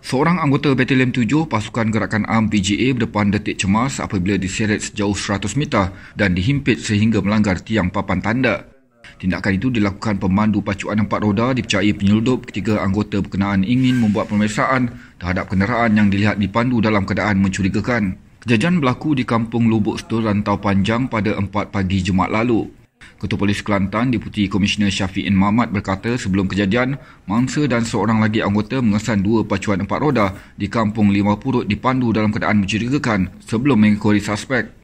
Seorang anggota Batalion 7 pasukan gerakan am PGA berdepan detik cemas apabila diseret sejauh 100 meter dan dihimpit sehingga melanggar tiang papan tanda. Tindakan itu dilakukan pemandu pacuan empat roda dipercayai penyeludup ketika anggota berkenaan ingin membuat pemeriksaan terhadap kenderaan yang dilihat dipandu dalam keadaan mencurigakan. Kejadian berlaku di kampung Lubuk Setoran Tau Panjang pada 4 pagi Jumaat lalu. Ketua Polis Kelantan Deputi Komisioner Syafiq Ibn Mahmad berkata sebelum kejadian, mangsa dan seorang lagi anggota mengesan dua pacuan empat roda di Kampung Lima Purut dipandu dalam keadaan mencurigakan sebelum mengikori suspek.